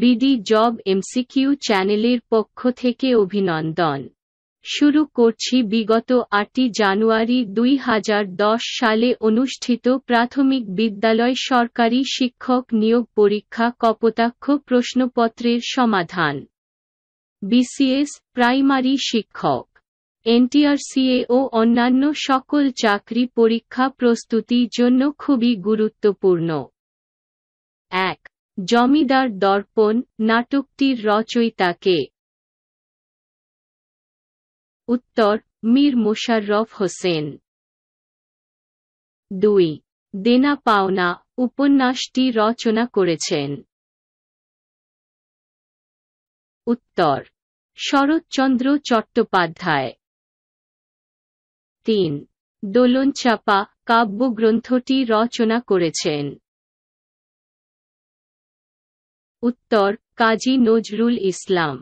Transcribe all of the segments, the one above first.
BD job MCQ চ্যানেলের পক্ষ থেকে অভিনন্দন শুরু করছি বিগত আটই জানুয়ারি দুই সালে অনুষ্ঠিত প্রাথমিক বিদ্যালয় সরকারি শিক্ষক নিয়োগ পরীক্ষা কপোতাক্ষ প্রশ্নপত্রের সমাধান বিসিএস প্রাইমারি শিক্ষক এনটিআরসিএ ও অন্যান্য সকল চাকরি পরীক্ষা প্রস্তুতির জন্য খুবই গুরুত্বপূর্ণ এক জমিদার দর্পণ নাটকটির রচয়িতা কে উত্তর মীর মোশাররফ হোসেন দুই দেনা পাওনা উপন্যাসটি রচনা করেছেন উত্তর শরৎচন্দ্র চট্টোপাধ্যায় তিন দোলনচাপা কাব্যগ্রন্থটি রচনা করেছেন উত্তর কাজী নজরুল ইসলাম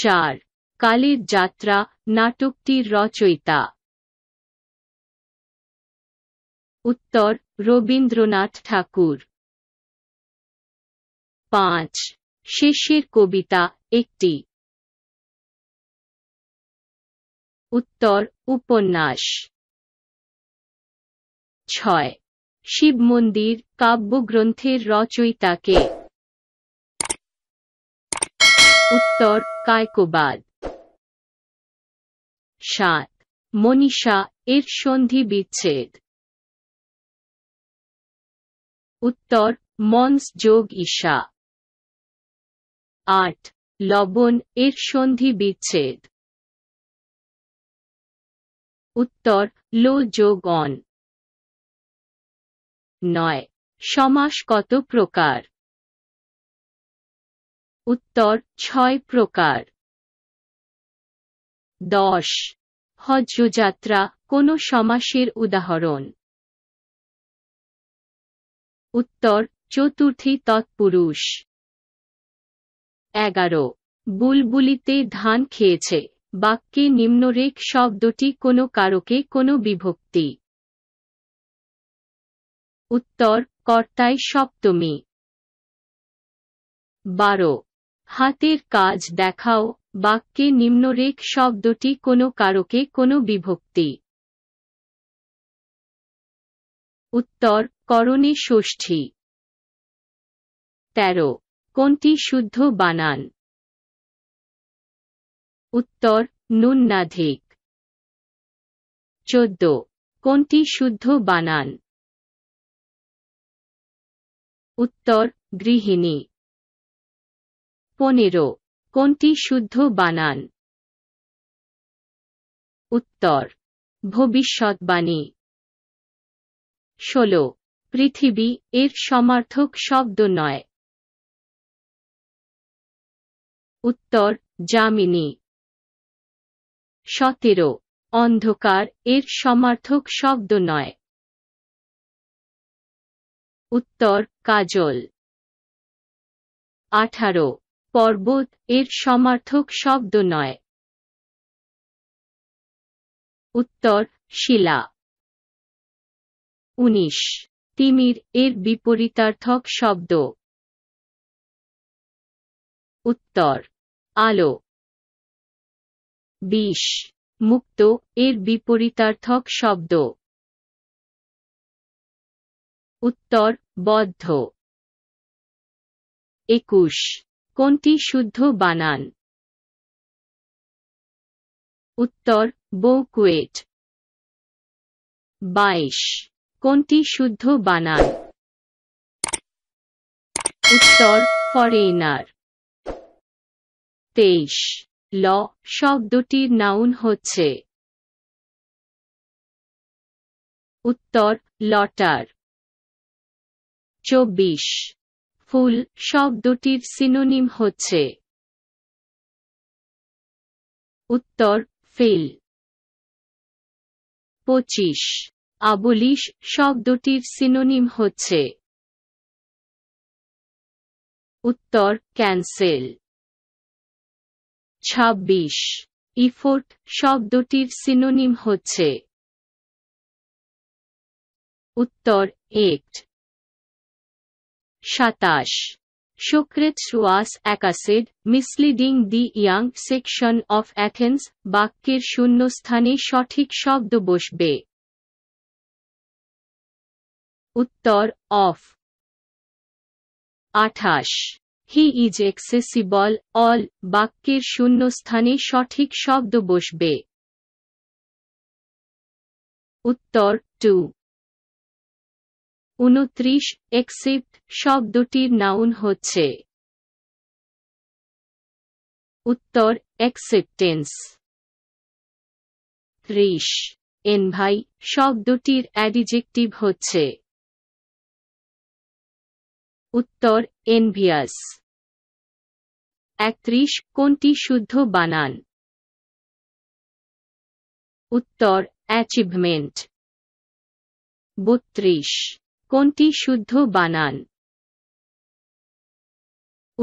চার কালীর যাত্রা নাটকটির রচয়িতা উত্তর রবীন্দ্রনাথ ঠাকুর পাঁচ শিষ্যের কবিতা একটি উত্তর উপন্যাস ছয় শিব মন্দির কাব্যগ্রন্থের রচয়িতাকে উত্তর কায়কোবাদ সাত মনীষা এর সন্ধি বিচ্ছেদ উত্তর মন্স যোগ ঈশা আট লবণ এর সন্ধি বিচ্ছেদ উত্তর লো যোগ অন নয় সমাস কত প্রকার উত্তর ছয় প্রকার দশ হজযাত্রা কোন সমাসের উদাহরণ উত্তর চতুর্থী তৎপুরুষ এগারো বুলবুলিতে ধান খেয়েছে বাক্যে নিম্নরেখ শব্দটি কোনো কারকে কোনো বিভক্তি উত্তর কর্তায় সপ্তমী বারো হাতের কাজ দেখাও বাক্যে নিম্নরেখ শব্দটি কোনো কারকে কোনো বিভক্তি উত্তর করণে ষষ্ঠী তেরো কোনটি শুদ্ধ বানান উত্তর নুন্নাধিক চোদ্দ কোনটি শুদ্ধ বানান উত্তর গৃহিণী পনেরো কোনটি শুদ্ধ বানান উত্তর ভবিষ্যৎবাণী ষোলো পৃথিবী এর সমার্থক শব্দ নয় উত্তর জামিনী সতেরো অন্ধকার এর সমার্থক শব্দ নয় উত্তর কাজল আঠারো পর্বত এর সমার্থক শব্দ নয় উত্তর শিলা উনিশ তিমির এর বিপরীতার্থক শব্দ উত্তর আলো বিশ মুক্ত এর বিপরীতার্থক শব্দ উত্তর বদ্ধ একুশ কোনটি শুদ্ধ বানান উত্তর বৌকুয়েট বাইশ কোনটি শুদ্ধ বানান উত্তর ফরেনার তেইশ ল শব্দটির নাউন হচ্ছে উত্তর লটার চব্বিশ ফুল শব্দটির সিনোনিম হচ্ছে উত্তর ফেল পঁচিশ আবলিশ শব্দটির সিনোনিম হচ্ছে উত্তর ক্যান্সেল ছাব্বিশ ইফোর্ট শব্দটির সিনোনিম হচ্ছে উত্তর এক্ট সাতাশ Socrates was accused misleading the young section of Athens বাক্যের শূন্যস্থানে সঠিক শব্দ বসবে উত্তর অফ আঠাশ হি ইজ এক্সেসিবল অল বাক্যের শূন্যস্থানে সঠিক শব্দ বসবে উত্তর টু উনত্রিশ এক্সিপ্ট শব্দটির নাউন হচ্ছে উত্তর অ্যাকসেপ্টেন্স ত্রিশ এনভাই শব্দটির অ্যাডিজেক্টিভ হচ্ছে উত্তর এনভিয়াস একত্রিশ কোনটি শুদ্ধ বানান উত্তর অ্যাচিভমেন্ট বত্রিশ কোনটি শুদ্ধ বানান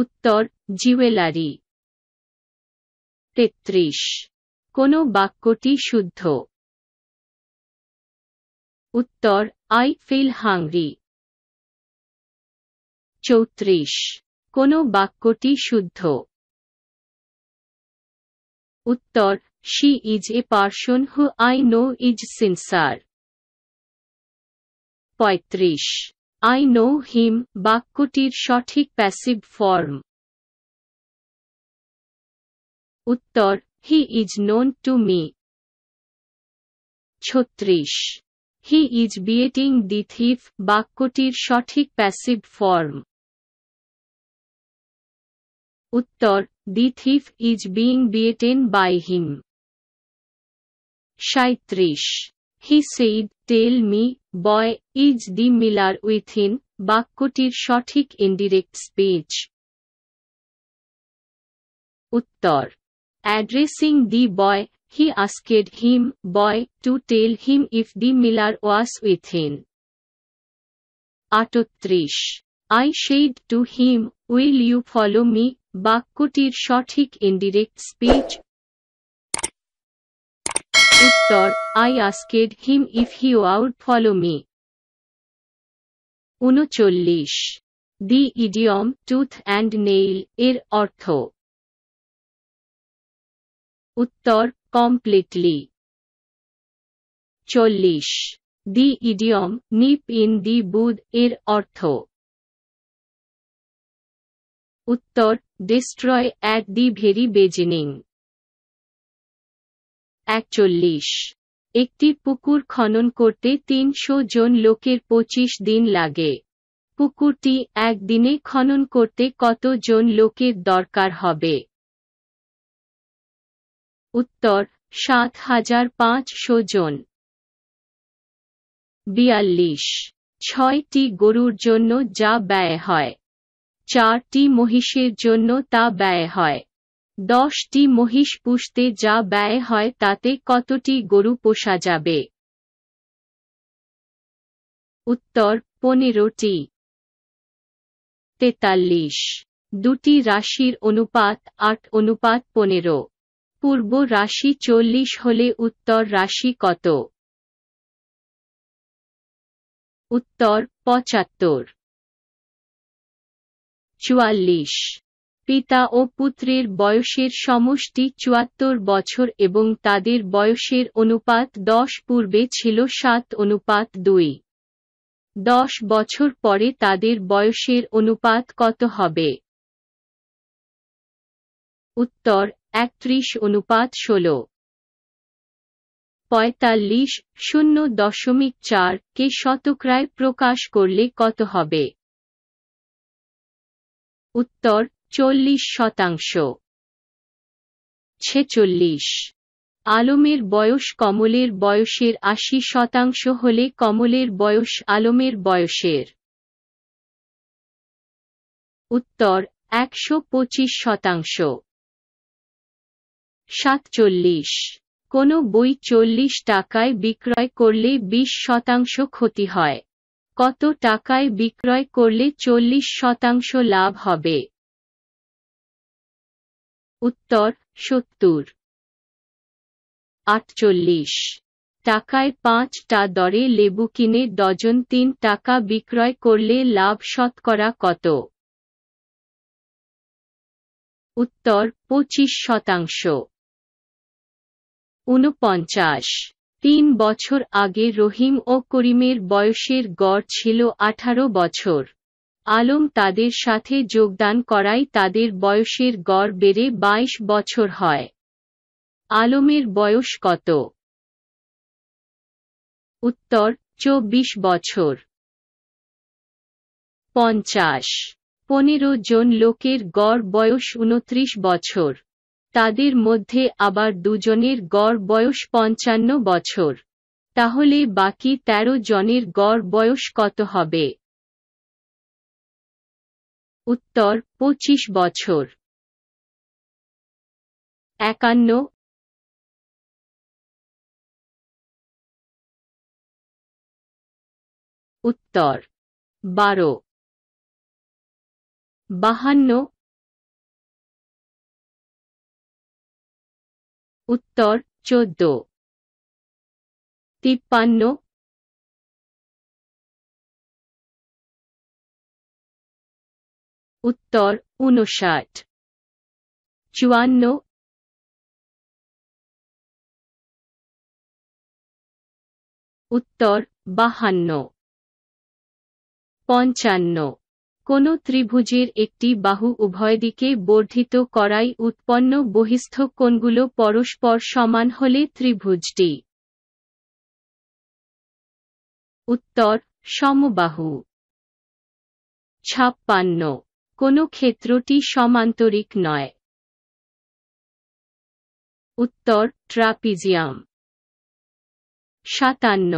উত্তর জুয়েলারি তেত্রিশ কোন বাক্যটি শুদ্ধ উত্তর আই ফিল হাংরি চৌত্রিশ কোন বাক্যটি শুদ্ধ উত্তর she is a person who I know is sincere পঁয়ত্রিশ আই নো হিম বাক্যটির সঠিক প্যাসিভ ফর্ম উত্তর he is known to me ছত্রিশ হি ইজ বিয়েটিং দি থিফ বাক্যটির সঠিক প্যাসিভ ফর্ম উত্তর the thief is being beaten by him সাঁত্রিশ he said tell me boy is the miller within বাক্যটির সঠিক ইনডিরেক্ট স্পিচ উত্তর addressing the boy he asked him boy to tell him if the miller was within আটত্রিশ I said to him will you follow me বাক্যটির সঠিক indirect speech sir, I asked him if he would follow me. উনচল্লিশ the idiom tooth and nail এর অর্থ উত্তর completely চল্লিশ দি idiom নিপ in the বুদ এর অর্থ উত্তর destroy at the very beginning একচল্লিশ একটি পুকুর খনন করতে তিনশো জন লোকের পঁচিশ দিন লাগে পুকুরটি একদিনে খনন করতে কত জন লোকের দরকার হবে উত্তর সাত হাজার পাঁচশো জন বিয়াল্লিশ ছয়টি গরুর জন্য যা ব্যয় হয় চারটি মহিষের জন্য তা ব্যয় হয় দশটি মহিষ পুষতে যা ব্যয় হয় তাতে কতটি গরু পোষা যাবে উত্তর পনেরোটি তেতাল্লিশ দুটি রাশির অনুপাত আট অনুপাত পনেরো পূর্ব রাশি চল্লিশ হলে উত্তর রাশি কত উত্তর পঁচাত্তর চুয়াল্লিশ পিতা ও পুত্রের বয়সের সমষ্টি চুয়াত্তর বছর এবং তাদের বয়সের অনুপাত দশ পূর্বে ছিল সাত অনুপাত দুই দশ বছর পরে তাদের বয়সের অনুপাত কত হবে উত্তর একত্রিশ অনুপাত ষোল পঁয়তাল্লিশ শূন্য দশমিক চার কে শতকরায় প্রকাশ করলে কত হবে উত্তর চল্লিশ শতাংশ ছেচল্লিশ আলমের বয়স কমলের বয়সের আশি শতাংশ হলে কমলের বয়স আলমের বয়সের উত্তর একশো পঁচিশ শতাংশ সাতচল্লিশ কোনো বই চল্লিশ টাকায় বিক্রয় করলে বিশ শতাংশ ক্ষতি হয় কত টাকায় বিক্রয় করলে চল্লিশ শতাংশ লাভ হবে উত্তর সত্তর আটচল্লিশ টাকায় পাঁচটা দরে লেবু কিনে ডজন তিন টাকা বিক্রয় করলে লাভ শতকরা কত উত্তর পঁচিশ শতাংশ উনপঞ্চাশ তিন বছর আগে রহিম ও করিমের বয়সের গড় ছিল আঠারো বছর আলম তাদের সাথে যোগদান করায় তাদের বয়সের গড় বেড়ে ২২ বছর হয় আলমের বয়স কত উত্তর চব্বিশ বছর পঞ্চাশ পনেরো জন লোকের গড় বয়স উনত্রিশ বছর তাদের মধ্যে আবার দুজনের গড় বয়স পঞ্চান্ন বছর তাহলে বাকি ১৩ জনের গড় বয়স কত হবে উত্তর পঁচিশ বছর একান্ন উত্তর বারো বাহান্ন উত্তর চোদ্দ তিপ্পান্ন উত্তর উনষাট চুয়ান্ন উত্তর বাহান্ন পঞ্চান্ন কোন ত্রিভুজের একটি বাহু উভয় দিকে বর্ধিত করাই উৎপন্ন বহিস্থ কোণগুলো পরস্পর সমান হলে ত্রিভুজটি উত্তর সমবাহু ছাপ্পান্ন কোনো ক্ষেত্রটি সমান্তরিক নয় উত্তর ট্রাপিজিয়াম সাতান্ন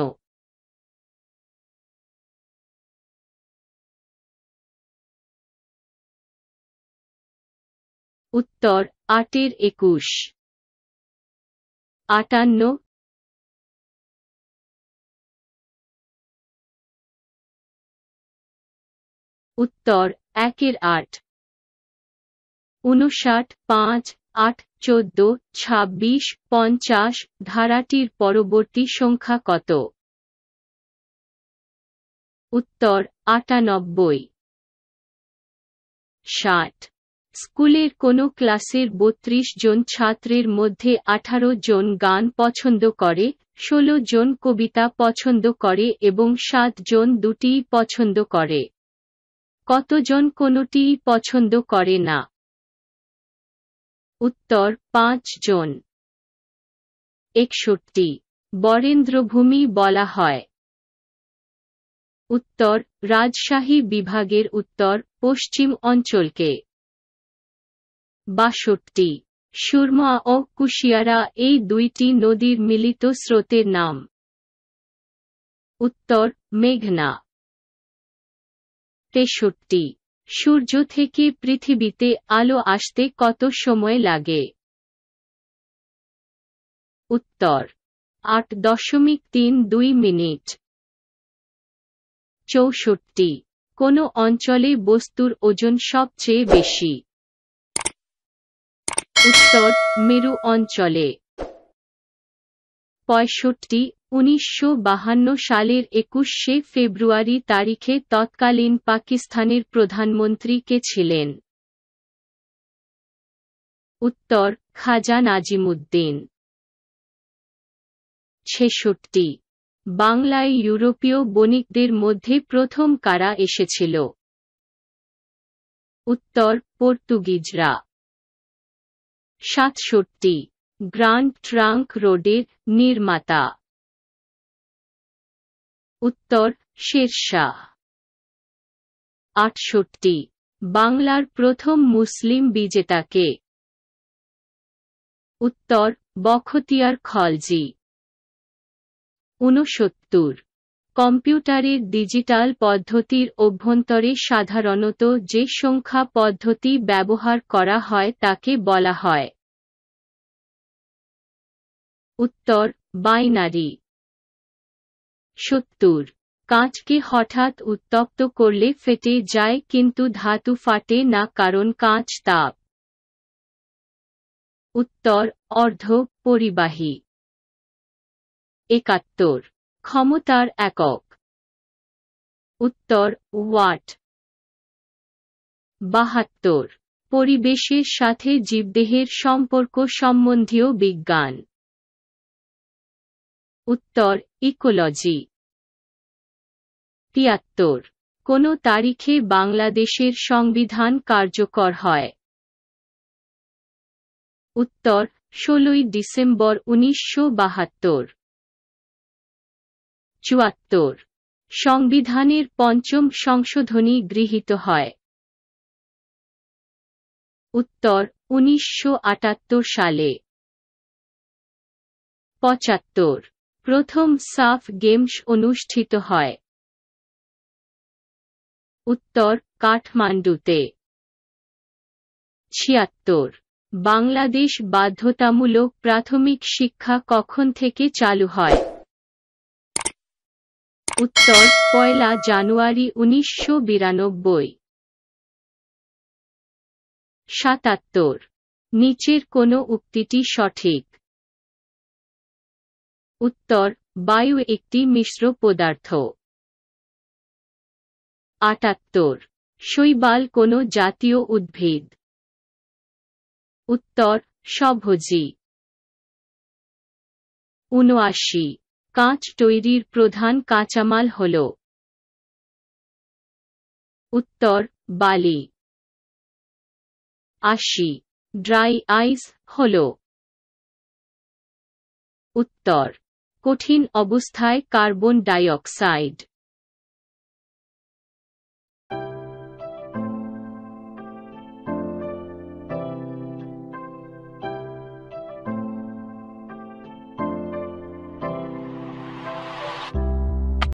উত্তর আটের একুশ আটান্ন উত্তর একের আট উনষাট পাঁচ আট চোদ্দ ছাব্বিশ পঞ্চাশ ধারাটির পরবর্তী সংখ্যা কত উত্তর আটানব্বই ষাট স্কুলের কোনো ক্লাসের বত্রিশ জন ছাত্রের মধ্যে আঠারো জন গান পছন্দ করে ষোলো জন কবিতা পছন্দ করে এবং সাত জন দুটিই পছন্দ করে কতজন কোনোটিই পছন্দ করে না উত্তর পাঁচ জন একষট্টি বরেন্দ্রভূমি বলা হয় উত্তর রাজশাহী বিভাগের উত্তর পশ্চিম অঞ্চলকে বাষট্টি সুরমা ও কুশিয়ারা এই দুইটি নদীর মিলিত স্রোতের নাম উত্তর মেঘনা তেষট্টি সূর্য থেকে পৃথিবীতে আলো আসতে কত সময় লাগে উত্তর আট দশমিক তিন দুই মিনিট চৌষট্টি কোন অঞ্চলে বস্তুর ওজন সবচেয়ে বেশি উত্তর মেরু অঞ্চলে পঁয়ষট্টি উনিশশো সালের একুশে ফেব্রুয়ারি তারিখে তৎকালীন পাকিস্তানের প্রধানমন্ত্রী কে ছিলেন উত্তর খাজা নাজিমুদ্দিন ছেষট্টি বাংলায় ইউরোপীয় বণিকদের মধ্যে প্রথম কারা এসেছিল উত্তর পর্তুগিজরা সাতষট্টি গ্র্যান্ড ট্রাঙ্ক রোডের নির্মাতা উত্তর শেরশাহ আটষট্টি বাংলার প্রথম মুসলিম বিজেতাকে উত্তর বখতিয়ার খলজি ঊনসত্তর কম্পিউটারের ডিজিটাল পদ্ধতির অভ্যন্তরে সাধারণত যে সংখ্যা পদ্ধতি ব্যবহার করা হয় তাকে বলা হয় উত্তর বাইনারি সত্তর কাঁচকে হঠাৎ উত্তপ্ত করলে ফেটে যায় কিন্তু ধাতু ফাটে না কারণ কাঁচ তাপ উত্তর অর্ধ পরিবাহী একাত্তর ক্ষমতার একক উত্তর ওয়াট বাহাত্তর পরিবেশের সাথে জীবদেহের সম্পর্ক সম্বন্ধীয় বিজ্ঞান উত্তর ইকোলজি তিয়াত্তর কোন তারিখে বাংলাদেশের সংবিধান কার্যকর হয় উত্তর ষোলোই ডিসেম্বর উনিশশো বাহাত্তর চুয়াত্তর সংবিধানের পঞ্চম সংশোধনী গৃহীত হয় উত্তর উনিশশো সালে পঁচাত্তর প্রথম সাফ গেমস অনুষ্ঠিত হয় উত্তর কাঠমান্ডুতে ছিয়াত্তর বাংলাদেশ বাধ্যতামূলক প্রাথমিক শিক্ষা কখন থেকে চালু হয় উত্তর পয়লা জানুয়ারি উনিশশো বিরানব্বই সাতাত্তর নিচের কোনো উক্তিটি সঠিক উত্তর বায়ু একটি মিশ্র পদার্থ আটাত্তর শৈবাল কোনো জাতীয় উদ্ভিদ উত্তর সভজি উনআশি কাঁচ তৈরির প্রধান কাঁচামাল হল উত্তর বালি আশি ড্রাই আইস হল উত্তর কঠিন অবস্থায় কার্বন ডাইঅক্সাইড